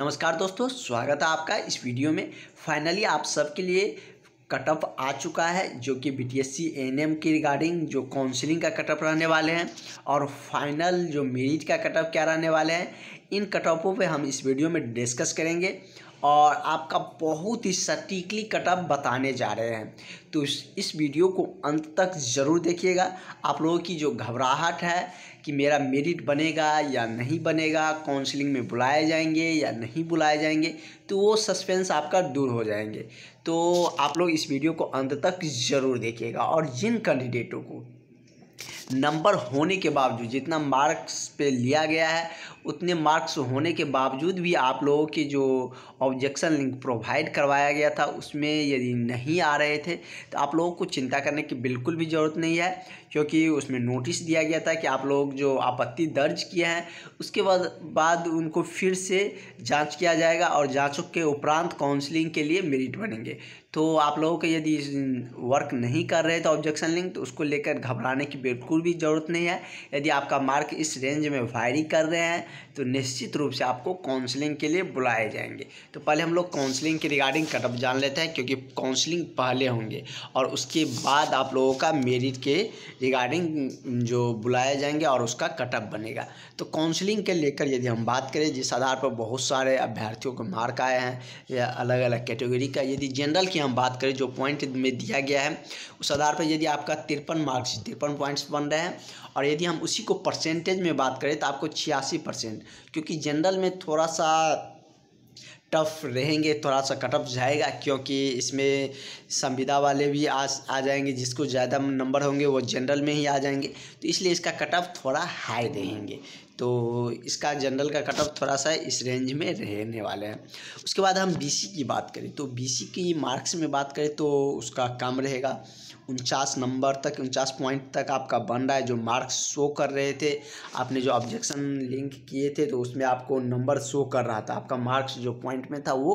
नमस्कार दोस्तों स्वागत है आपका इस वीडियो में फाइनली आप सबके लिए कटअप आ चुका है जो कि B T S C N M की रिगार्डिंग जो काउंसलिंग का कटअप रहने वाले हैं और फाइनल जो मेरिट का कटअप क्या रहने वाले हैं इन कटअपों पे हम इस वीडियो में डिस्कस करेंगे और आपका बहुत ही सटीकली कटअप बताने जा रहे हैं तो इस वीडियो को अंत तक ज़रूर देखिएगा आप लोगों की जो घबराहट है कि मेरा मेरिट बनेगा या नहीं बनेगा काउंसलिंग में बुलाए जाएंगे या नहीं बुलाए जाएंगे तो वो सस्पेंस आपका दूर हो जाएंगे तो आप लोग इस वीडियो को अंत तक ज़रूर देखिएगा और जिन कैंडिडेटों को नंबर होने के बावजूद जितना मार्क्स पे लिया गया है उतने मार्क्स होने के बावजूद भी आप लोगों के जो ऑब्जेक्शन लिंक प्रोवाइड करवाया गया था उसमें यदि नहीं आ रहे थे तो आप लोगों को चिंता करने की बिल्कुल भी ज़रूरत नहीं है क्योंकि उसमें नोटिस दिया गया था कि आप लोग जो आपत्ति दर्ज किए हैं उसके बाद बाद उनको फिर से जांच किया जाएगा और जांचों के उपरांत काउंसलिंग के लिए मेरिट बनेंगे तो आप लोगों के यदि वर्क नहीं कर रहे थे ऑब्जेक्शन लिंक तो उसको लेकर घबराने की बिल्कुल भी ज़रूरत नहीं है यदि आपका मार्क इस रेंज में वायरी कर रहे हैं तो निश्चित रूप से आपको काउंसलिंग के लिए बुलाए जाएंगे तो पहले हम लोग काउंसलिंग के रिगार्डिंग कटअप जान लेते हैं क्योंकि काउंसलिंग पहले होंगे और उसके बाद आप लोगों का मेरिट के रिगार्डिंग जो बुलाए जाएंगे और उसका कटअप बनेगा तो काउंसलिंग के लेकर यदि हम बात करें जिस आधार पर बहुत सारे अभ्यर्थियों को मार्क आए हैं या अलग अलग कैटेगरी का यदि जनरल की हम बात करें जो पॉइंट में दिया गया है उस आधार पर यदि आपका तिरपन मार्क्स तिरपन पॉइंट्स बन रहे हैं और यदि हम उसी को परसेंटेज में बात करें तो आपको छियासी परसेंट क्योंकि जनरल में थोड़ा सा टफ रहेंगे थोड़ा सा कटअप जाएगा क्योंकि इसमें संविदा वाले भी आ आ जाएंगे जिसको ज़्यादा नंबर होंगे वो जनरल में ही आ जाएंगे तो इसलिए इसका कटअप थोड़ा हाई रहेंगे तो इसका जनरल का कटअप थोड़ा सा इस रेंज में रहने वाला है उसके बाद हम बी की बात करें तो बी की मार्क्स में बात करें तो उसका कम रहेगा उनचास नंबर तक उनचास पॉइंट तक आपका बन रहा है जो मार्क्स शो कर रहे थे आपने जो ऑब्जेक्शन लिंक किए थे तो उसमें आपको नंबर शो कर रहा था आपका मार्क्स जो पॉइंट में था वो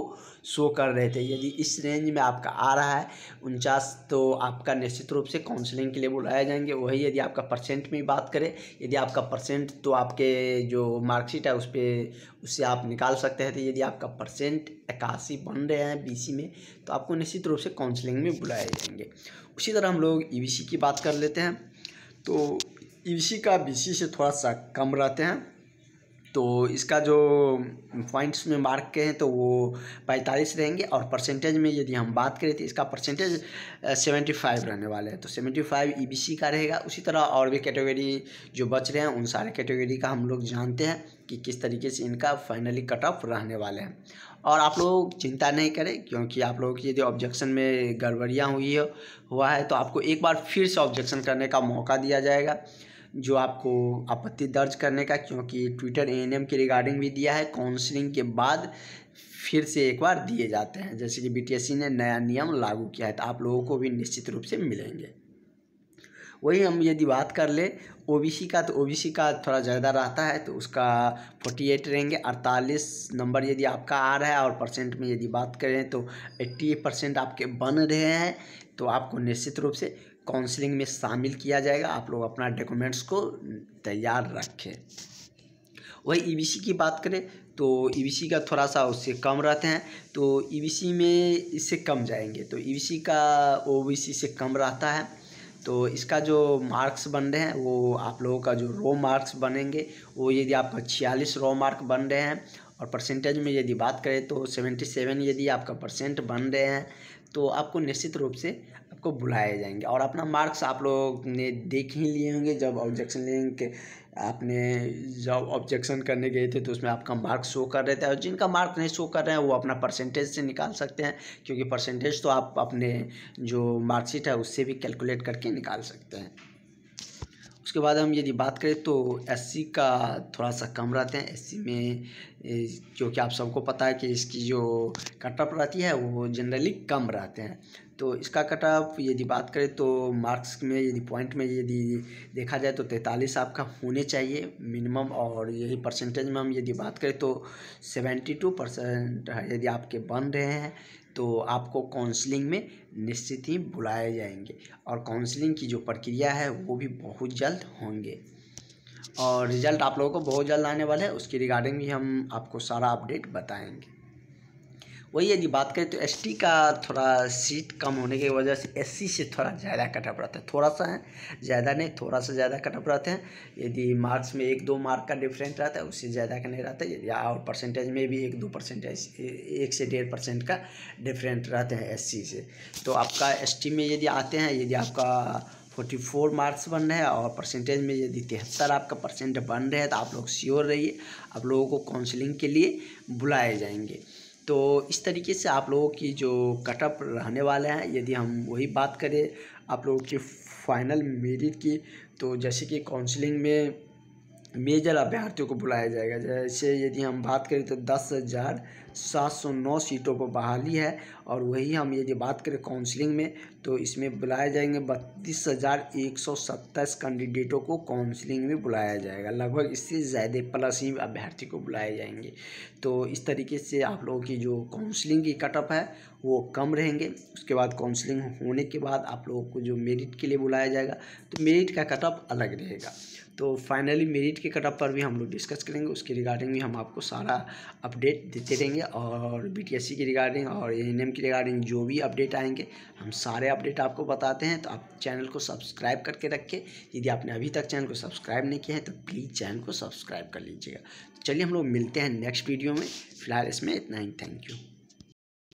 शो कर रहे थे यदि इस रेंज में आपका आ रहा है उनचास तो आपका निश्चित रूप से काउंसलिंग के लिए बुलाया जाएंगे वही यदि आपका परसेंट में बात करें यदि आपका परसेंट तो आपके जो मार्कशीट है उस पर उससे आप निकाल सकते हैं तो यदि आपका परसेंट इक्यासी बन रहे हैं बीसी में तो आपको निश्चित रूप से काउंसलिंग में बुलाए जाएंगे उसी तरह हम लोग ई e की बात कर लेते हैं तो ई e का बी से थोड़ा सा कम रहते हैं तो इसका जो पॉइंट्स में मार्क के हैं तो वो पैंतालीस रहेंगे और परसेंटेज में यदि हम बात करें तो इसका परसेंटेज सेवेंटी फाइव रहने वाले हैं तो seventy five E B C का रहेगा उसी तरह और भी कैटेगरी जो बच रहे हैं उन सारे कैटेगरी का हम लोग जानते हैं कि किस तरीके से इनका फाइनली कट ऑफ रहने वाले हैं और आप लोग चिंता नहीं करें क्योंकि आप लोगों की यदि ऑब्जेक्शन में गड़बड़ियाँ हुई हो हुआ है तो आपको एक बार फिर से ऑब्जेक्शन करने का मौका दिया जाएगा जो आपको आपत्ति दर्ज करने का क्योंकि ट्विटर ए के रिगार्डिंग भी दिया है काउंसलिंग के बाद फिर से एक बार दिए जाते हैं जैसे कि बी ने नया नियम लागू किया है तो आप लोगों को भी निश्चित रूप से मिलेंगे वही हम यदि बात कर ले ओबीसी का तो ओबीसी का थोड़ा ज़्यादा रहता है तो उसका फोर्टी एट रहेंगे अड़तालीस नंबर यदि आपका आ रहा है और परसेंट में यदि बात करें तो एट्टी परसेंट आपके बन रहे हैं तो आपको निश्चित रूप से काउंसलिंग में शामिल किया जाएगा आप लोग अपना डॉक्यूमेंट्स को तैयार रखें वही ई e की बात करें तो ई e का थोड़ा सा उससे कम रहते हैं तो ई e में इससे कम जाएंगे तो ई का ओ से कम रहता है तो इसका जो मार्क्स बन रहे हैं वो आप लोगों का जो रो मार्क्स बनेंगे वो यदि आपका छियालीस रो मार्क बन रहे हैं और परसेंटेज में यदि बात करें तो सेवेंटी सेवन यदि आपका परसेंट बन रहे हैं तो आपको निश्चित रूप से को बुलाए जाएंगे और अपना मार्क्स आप लोग ने देख ही लिए होंगे जब ऑब्जेक्शन लेंगे आपने जब ऑब्जेक्शन करने गए थे तो उसमें आपका मार्क्स शो कर रहे थे और जिनका मार्क्स नहीं शो कर रहे हैं वो अपना परसेंटेज से निकाल सकते हैं क्योंकि परसेंटेज तो आप अपने जो मार्कशीट है उससे भी कैलकुलेट करके निकाल सकते हैं उसके बाद हम यदि बात करें तो एससी का थोड़ा सा कम रहते हैं एससी में क्योंकि आप सबको पता है कि इसकी जो कट ऑफ रहती है वो जनरली कम रहते हैं तो इसका कट ऑफ यदि बात करें तो मार्क्स में यदि पॉइंट में यदि देखा जाए तो तैंतालीस आपका होने चाहिए मिनिमम और यही परसेंटेज में हम यदि बात करें तो सेवेंटी टू परसेंट यदि आपके बन रहे हैं तो आपको काउंसलिंग में निश्चित ही बुलाए जाएंगे और काउंसलिंग की जो प्रक्रिया है वो भी बहुत जल्द होंगे और रिज़ल्ट आप लोगों को बहुत जल्द आने वाला है उसकी रिगार्डिंग भी हम आपको सारा अपडेट बताएंगे वही यदि बात करें तो एस का थोड़ा सीट कम होने की वजह से एस से थोड़ा ज़्यादा कटअप रहता है थोड़ा सा है ज़्यादा नहीं थोड़ा सा ज़्यादा कटअप रहते हैं यदि मार्क्स में एक दो मार्क का डिफरेंट रहता है उससे ज़्यादा का नहीं रहता है और परसेंटेज में भी एक दो परसेंटेज एक से डेढ़ परसेंट का डिफरेंट रहते हैं एस से तो आपका एस में यदि आते हैं यदि आपका फोर्टी फोर मार्क्स बन रहे हैं और परसेंटेज में यदि तिहत्तर आपका परसेंट बन रहे हैं तो आप लोग श्योर रहिए आप लोगों को काउंसलिंग के लिए बुलाए जाएंगे तो इस तरीके से आप लोगों की जो कटअप रहने वाले हैं यदि हम वही बात करें आप लोगों की फाइनल मेरिट की तो जैसे कि काउंसलिंग में मेजर अभ्यर्थियों को बुलाया जाएगा जैसे यदि हम बात करें तो दस हज़ार 709 सीटों पर बहाली है और वही हम यदि बात करें काउंसलिंग में तो इसमें बुलाए जाएंगे बत्तीस हज़ार एक सौ सत्ताईस कैंडिडेटों को काउंसलिंग में बुलाया जाएगा लगभग इससे ज़्यादा प्लस ही अभ्यर्थी को बुलाए जाएंगे तो इस तरीके से आप लोगों की जो काउंसलिंग की कटअप है वो कम रहेंगे उसके बाद काउंसलिंग होने के बाद आप लोगों को जो मेरिट के लिए बुलाया जाएगा तो मेरिट का कटअप अलग रहेगा तो फाइनली मेरिट के कटअप पर भी हम लोग डिस्कस करेंगे उसके रिगार्डिंग भी हम आपको सारा अपडेट देते रहेंगे और बी की रिगार्डिंग और एन की रिगार्डिंग जो भी अपडेट आएंगे हम सारे अपडेट आपको बताते हैं तो आप चैनल को सब्सक्राइब करके रखें यदि आपने अभी तक चैनल को सब्सक्राइब नहीं किया है तो प्लीज़ चैनल को सब्सक्राइब कर लीजिएगा तो चलिए हम लोग मिलते हैं नेक्स्ट वीडियो में फिलहाल इसमें इतना ही थैंक यू